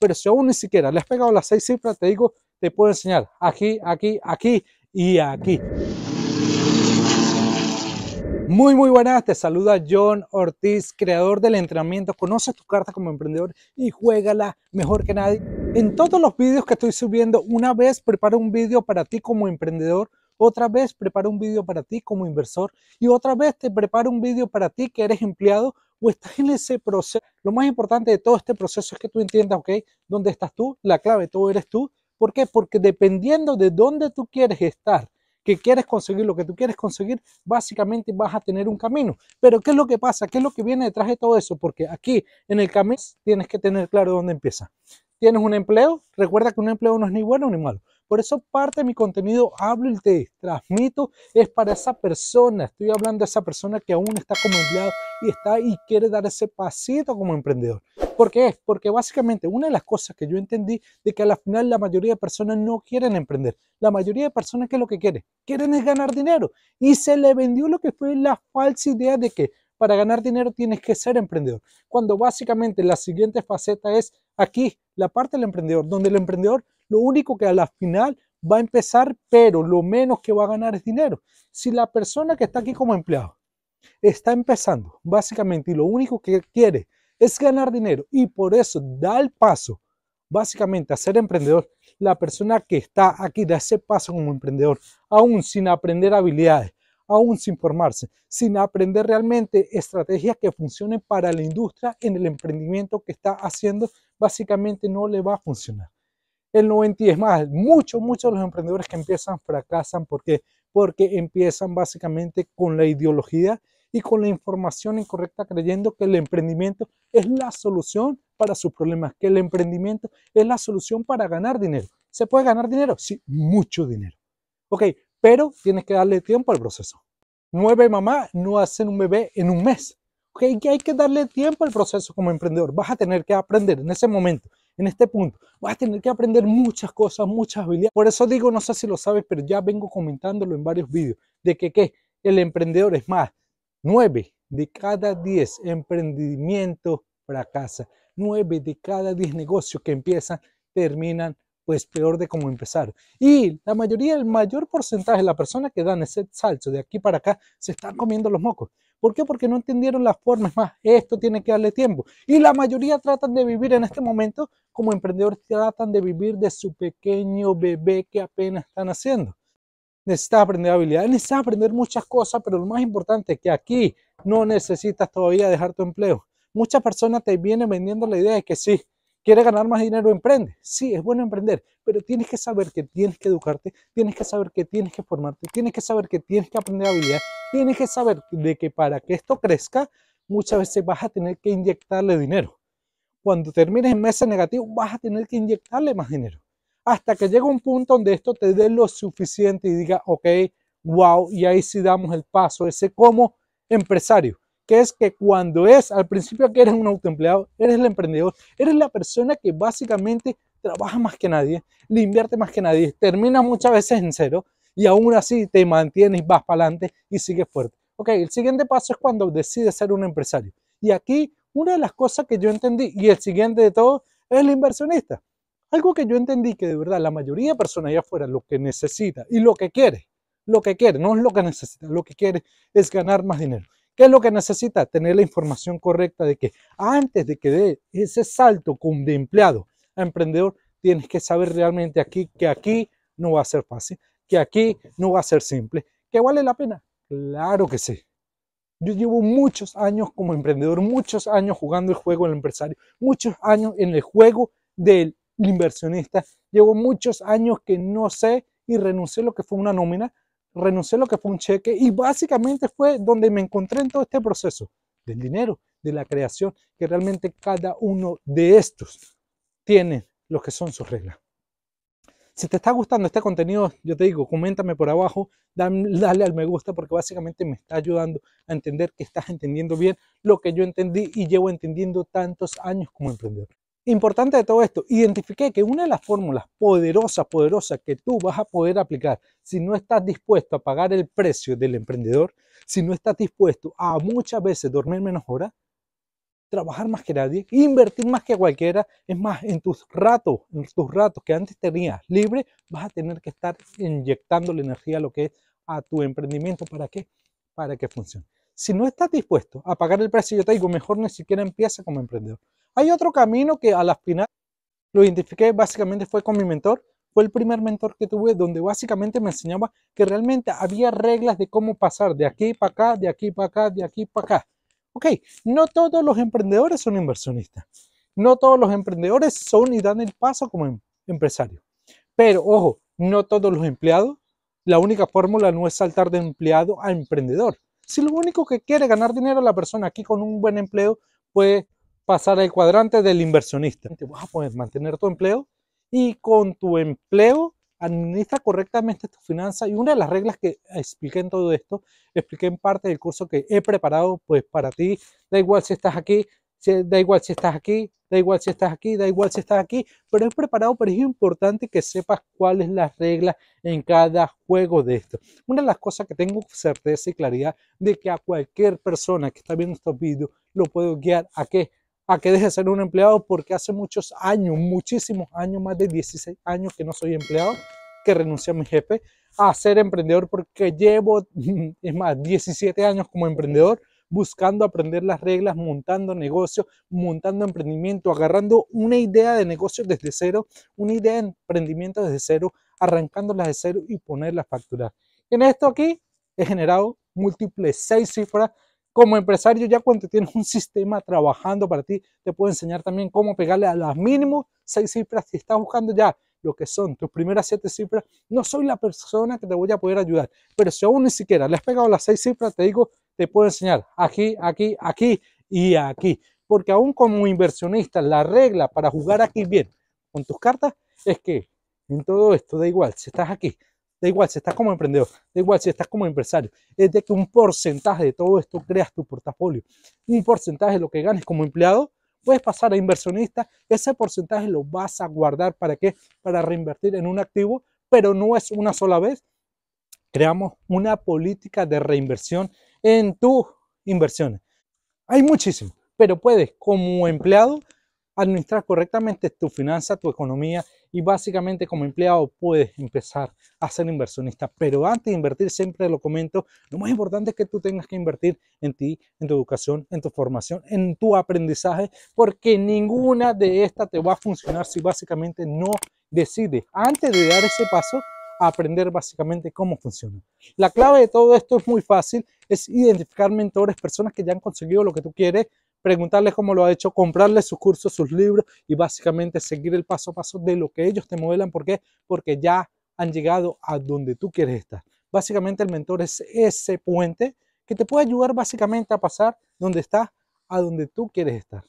Pero si aún ni siquiera le has pegado las seis cifras, te digo, te puedo enseñar aquí, aquí, aquí y aquí. Muy, muy buenas, te saluda John Ortiz, creador del entrenamiento. Conoce tu carta como emprendedor y juégala mejor que nadie. En todos los vídeos que estoy subiendo, una vez preparo un vídeo para ti como emprendedor, otra vez preparo un vídeo para ti como inversor y otra vez te preparo un vídeo para ti que eres empleado o estás en ese proceso. Lo más importante de todo este proceso es que tú entiendas, ok, dónde estás tú, la clave, todo eres tú. ¿Por qué? Porque dependiendo de dónde tú quieres estar, que quieres conseguir, lo que tú quieres conseguir, básicamente vas a tener un camino. Pero ¿qué es lo que pasa? ¿Qué es lo que viene detrás de todo eso? Porque aquí en el camino tienes que tener claro dónde empieza. ¿Tienes un empleo? Recuerda que un empleo no es ni bueno ni malo. Por eso parte de mi contenido hablo y te transmito es para esa persona. Estoy hablando de esa persona que aún está como empleado y está y quiere dar ese pasito como emprendedor. ¿Por qué? Porque básicamente una de las cosas que yo entendí de que a la final la mayoría de personas no quieren emprender. La mayoría de personas que lo que quieren, quieren es ganar dinero y se le vendió lo que fue la falsa idea de que para ganar dinero tienes que ser emprendedor. Cuando básicamente la siguiente faceta es aquí, la parte del emprendedor, donde el emprendedor lo único que a la final va a empezar, pero lo menos que va a ganar es dinero. Si la persona que está aquí como empleado está empezando, básicamente, y lo único que quiere es ganar dinero y por eso da el paso, básicamente, a ser emprendedor, la persona que está aquí da ese paso como emprendedor, aún sin aprender habilidades, aún sin formarse, sin aprender realmente estrategias que funcionen para la industria en el emprendimiento que está haciendo, básicamente no le va a funcionar. El 90 es más, muchos, muchos de los emprendedores que empiezan fracasan. ¿Por qué? Porque empiezan básicamente con la ideología y con la información incorrecta creyendo que el emprendimiento es la solución para sus problemas, que el emprendimiento es la solución para ganar dinero. ¿Se puede ganar dinero? Sí, mucho dinero. Ok, pero tienes que darle tiempo al proceso. Nueve mamás no hacen un bebé en un mes. Que hay que darle tiempo al proceso como emprendedor. Vas a tener que aprender en ese momento, en este punto. Vas a tener que aprender muchas cosas, muchas habilidades. Por eso digo, no sé si lo sabes, pero ya vengo comentándolo en varios vídeos, de que, que el emprendedor es más. Nueve de cada diez emprendimientos fracasan. Nueve de cada diez negocios que empiezan terminan pues peor de cómo empezar. Y la mayoría, el mayor porcentaje de la persona que dan ese salto de aquí para acá se están comiendo los mocos. ¿Por qué? Porque no entendieron las formas más. Esto tiene que darle tiempo. Y la mayoría tratan de vivir en este momento como emprendedores, tratan de vivir de su pequeño bebé que apenas están haciendo. Necesitas aprender habilidades, necesitas aprender muchas cosas, pero lo más importante es que aquí no necesitas todavía dejar tu empleo. Muchas personas te vienen vendiendo la idea de que sí, ¿Quieres ganar más dinero? Emprende. Sí, es bueno emprender, pero tienes que saber que tienes que educarte, tienes que saber que tienes que formarte, tienes que saber que tienes que aprender habilidades, tienes que saber de que para que esto crezca, muchas veces vas a tener que inyectarle dinero. Cuando termines en meses negativos, vas a tener que inyectarle más dinero. Hasta que llegue un punto donde esto te dé lo suficiente y diga, ok, wow, y ahí sí damos el paso, ese como empresario que es que cuando es al principio que eres un autoempleado, eres el emprendedor, eres la persona que básicamente trabaja más que nadie, le invierte más que nadie, termina muchas veces en cero y aún así te mantienes, vas para adelante y sigues fuerte. Ok, el siguiente paso es cuando decides ser un empresario. Y aquí una de las cosas que yo entendí y el siguiente de todo es el inversionista. Algo que yo entendí que de verdad la mayoría de personas allá afuera lo que necesita y lo que quiere, lo que quiere, no es lo que necesita, lo que quiere es ganar más dinero. ¿Qué es lo que necesita? Tener la información correcta de que antes de que dé ese salto de empleado a emprendedor, tienes que saber realmente aquí que aquí no va a ser fácil, que aquí no va a ser simple, que vale la pena. Claro que sí. Yo llevo muchos años como emprendedor, muchos años jugando el juego del empresario, muchos años en el juego del inversionista. Llevo muchos años que no sé y renuncié a lo que fue una nómina renuncié a lo que fue un cheque y básicamente fue donde me encontré en todo este proceso del dinero, de la creación, que realmente cada uno de estos tiene lo que son sus reglas. Si te está gustando este contenido, yo te digo, coméntame por abajo, dale al me gusta porque básicamente me está ayudando a entender que estás entendiendo bien lo que yo entendí y llevo entendiendo tantos años como emprendedor. Importante de todo esto, identifique que una de las fórmulas poderosas, poderosas que tú vas a poder aplicar si no estás dispuesto a pagar el precio del emprendedor, si no estás dispuesto a muchas veces dormir menos horas, trabajar más que nadie, invertir más que cualquiera, es más, en tus ratos, en tus ratos que antes tenías libre, vas a tener que estar inyectando la energía a lo que es a tu emprendimiento. ¿Para qué? Para que funcione. Si no estás dispuesto a pagar el precio, yo te digo, mejor ni siquiera empieza como emprendedor. Hay otro camino que a la final lo identifiqué básicamente fue con mi mentor. Fue el primer mentor que tuve donde básicamente me enseñaba que realmente había reglas de cómo pasar de aquí para acá, de aquí para acá, de aquí para acá. Ok, no todos los emprendedores son inversionistas. No todos los emprendedores son y dan el paso como empresarios. empresario. Pero ojo, no todos los empleados. La única fórmula no es saltar de empleado a emprendedor. Si lo único que quiere ganar dinero la persona aquí con un buen empleo pues pasar al cuadrante del inversionista. Te vas a poder mantener tu empleo y con tu empleo administra correctamente tus finanzas. y una de las reglas que expliqué en todo esto, expliqué en parte del curso que he preparado pues para ti, da igual si estás aquí, da igual si estás aquí, da igual si estás aquí, da igual si estás aquí, pero he preparado, pero es importante que sepas cuáles las reglas en cada juego de esto. Una de las cosas que tengo certeza y claridad de que a cualquier persona que está viendo estos vídeos lo puedo guiar a que a que deje de ser un empleado porque hace muchos años, muchísimos años, más de 16 años que no soy empleado, que renuncié a mi jefe, a ser emprendedor porque llevo, es más, 17 años como emprendedor, buscando aprender las reglas, montando negocios, montando emprendimiento, agarrando una idea de negocio desde cero, una idea de emprendimiento desde cero, arrancándolas de cero y ponerlas a facturar. En esto aquí he generado múltiples seis cifras como empresario, ya cuando tienes un sistema trabajando para ti, te puedo enseñar también cómo pegarle a las mínimas seis cifras. Si estás buscando ya lo que son tus primeras siete cifras, no soy la persona que te voy a poder ayudar. Pero si aún ni siquiera le has pegado las seis cifras, te digo, te puedo enseñar aquí, aquí, aquí y aquí. Porque aún como inversionista, la regla para jugar aquí bien con tus cartas es que en todo esto da igual, si estás aquí, da igual si estás como emprendedor, da igual si estás como empresario, es de que un porcentaje de todo esto creas tu portafolio. Un porcentaje de lo que ganes como empleado, puedes pasar a inversionista, ese porcentaje lo vas a guardar para qué? Para reinvertir en un activo, pero no es una sola vez. Creamos una política de reinversión en tus inversiones. Hay muchísimo, pero puedes como empleado administrar correctamente tu finanza, tu economía y básicamente como empleado puedes empezar a ser inversionista. Pero antes de invertir, siempre lo comento, lo más importante es que tú tengas que invertir en ti, en tu educación, en tu formación, en tu aprendizaje, porque ninguna de estas te va a funcionar si básicamente no decides antes de dar ese paso a aprender básicamente cómo funciona. La clave de todo esto es muy fácil, es identificar mentores, personas que ya han conseguido lo que tú quieres, preguntarles cómo lo ha hecho, comprarles sus cursos, sus libros y básicamente seguir el paso a paso de lo que ellos te modelan. ¿Por qué? Porque ya han llegado a donde tú quieres estar. Básicamente el mentor es ese puente que te puede ayudar básicamente a pasar donde estás a donde tú quieres estar.